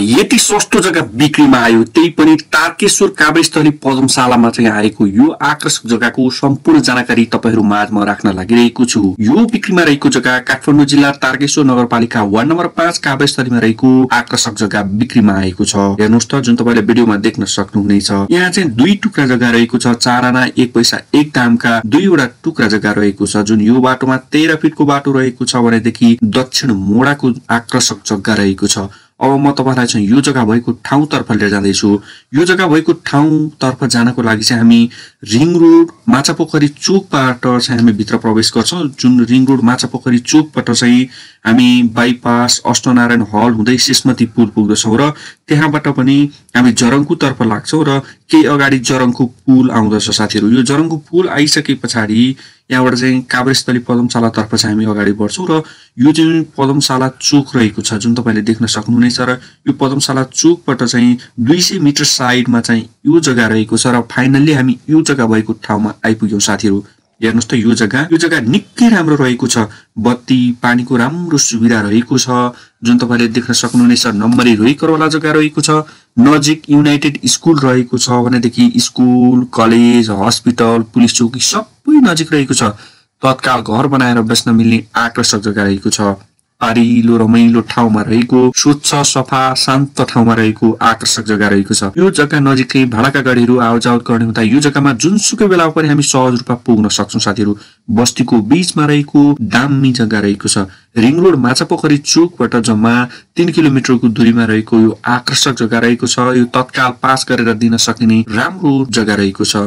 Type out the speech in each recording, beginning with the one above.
यति सस्तो जग्गा बिक्रीमा आयो त्यही पनि तारकेश्वर काभ्रेस्थली पदमशालामा चाहिँ आएको यो आकर्षक जग्गाको सम्पूर्ण जानकारी तपाईँहरू माझमा राख्न लागिरहेको छु यो बिक्रीमा रहेको जग्गा काठमाडौँ जिल्ला तारकेश्वर नगरपालिका वार्ड नम्बर पाँच काभ्रेस्थलीमा रहेको आकर्षक जग्गा बिक्रीमा आएको छ हेर्नुहोस् त जुन तपाईँले भिडियोमा देख्न सक्नुहुनेछ यहाँ चाहिँ दुई टुक्रा जग्गा रहेको छ चार आना एक पैसा एक दामका दुईवटा टुक्रा जग्गा रहेको छ जुन यो बाटोमा तेह्र फिटको बाटो रहेको छ भनेदेखि दक्षिण मोडाको आकर्षक जग्गा रहेको छ अब म तपाईँलाई चाहिँ यो जग्गा भएको ठाउँतर्फ लिएर जाँदैछु यो जग्गा भएको ठाउँतर्फ जानको लागि चाहिँ हामी रिङ रोड माछा पोखरी चोकबाट चाहिँ हामी भित्र प्रवेश गर्छौँ जुन रिङ रोड माछा पोखरी चोकबाट चाहिँ हामी बाइपास अष्टनारायण हल हुँदै सिस्मतीपुर पुल पुग्दछौँ र त्यहाँबाट पनि हामी जरङ्कुतर्फ लाग्छौँ र केही अगाडि जरङ्कु पुल आउँदछ साथीहरू यो जरङ्कु पुल आइसके पछाडि यहाँबाट चाहिँ काभ्रेस्थली पदमशालातर्फ चाहिँ हामी अगाडि बढ्छौँ र यो जुन पदमशाला चोक रहेको छ जुन तपाईँले देख्न सक्नुहुनेछ र यो पदमशाला चोकबाट चाहिँ दुई सय मिटर साइडमा चाहिँ यो जग्गा रहेको छ र फाइनल्ली हामी यो जग्गा भएको ठाउँमा आइपुग्यौँ साथीहरू हेर्नुहोस् त यो जग्गा यो जग्गा निकै राम्रो रहेको छ बत्ती पानीको राम्रो सुविधा रहेको छ जुन तपाईँले देख्न सक्नुहुनेछ नम्बरी रोइकरवाला जग्गा रहेको छ नजिक युनाइटेड स्कुल रहेको छ भनेदेखि स्कुल कलेज हस्पिटल पुलिस चौकी सबै नजिक रहेको छ तत्काल घर बनाएर बस्न मिल्ने आकर्षक जग्गा रहेको छ पारिलो रमाइलो ठाउँमा रहेको स्वच्छ सफा शान्त ठाउँमा रहेको आकर्षक जग्गा रहेको छ यो जग्गा नजिकै भाडाका गाडीहरू आवजावत गर्ने हुँदा यो जग्गामा जुनसुकै बेला पनि हामी सहज रूपमा पुग्न सक्छौँ साथीहरू बस्तीको बिचमा रहेको दामी जग्गा रहेको छ रिङ रोड माछा पोखरी चोकबाट जम्मा तिन किलोमिटरको दूरीमा रहेको यो आकर्षक जग्गा रहेको छ यो तत्काल पास गरेर दिन सकिने राम्रो जग्गा रहेको छ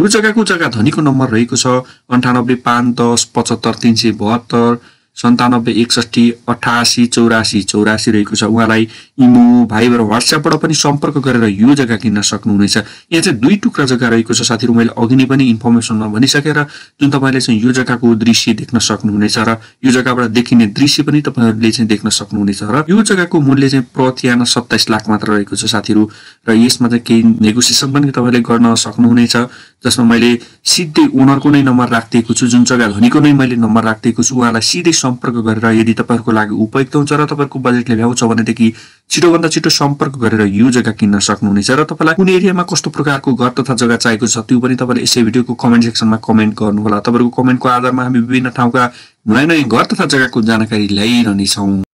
यो जग्गाको जग्गा धनीको नम्बर रहेको छ अन्ठानब्बे पाँच दस पचहत्तर तिन सय बहत्तर सन्तानब्बे एकसठी अठासी चौरासी चौरासी रहेको छ उहाँलाई इमो भाइबर वाट्सएपबाट पनि सम्पर्क गरेर यो जग्गा किन्न सक्नुहुनेछ यहाँ चाहिँ दुई टुक्रा जग्गा रहेको छ साथीहरू मैले अघि नै पनि इन्फर्मेसनमा भनिसकेर जुन तपाईँले चाहिँ यो जग्गाको दृश्य देख्न सक्नुहुनेछ र यो जग्गाबाट देखिने दृश्य पनि तपाईँहरूले चाहिँ देख्न सक्नुहुनेछ र यो जग्गाको मूल्य चाहिँ प्रतियान सत्ताइस लाख मात्र रहेको छ साथीहरू र यसमा चाहिँ केही नेगोसिएसन पनि तपाईँले गर्न सक्नुहुनेछ जसमा मैले सिधै ओनरको नै नम्बर राखिदिएको छु जुन जग्गा धनीको नै मैले नम्बर राखिदिएको छु उहाँलाई सिधै सम्पर्क गरेर यदि तपाईँहरूको लागि उपयुक्त हुन्छ र तपाईँको बजेटले भ्याउँछ भनेदेखि छिटोभन्दा छिटो सम्पर्क गरेर यो जग्गा किन्न सक्नुहुनेछ र तपाईँलाई कुन एरियामा कस्तो प्रकारको घर तथा जग्गा चाहिएको छ त्यो पनि तपाईँले यसै भिडियोको कमेन्ट सेक्सनमा कमेन्ट गर्नुहोला तपाईँहरूको कमेन्टको आधारमा हामी विभिन्न ठाउँका नयाँ नयाँ घर तथा जग्गाको जानकारी ल्याइरहनेछौँ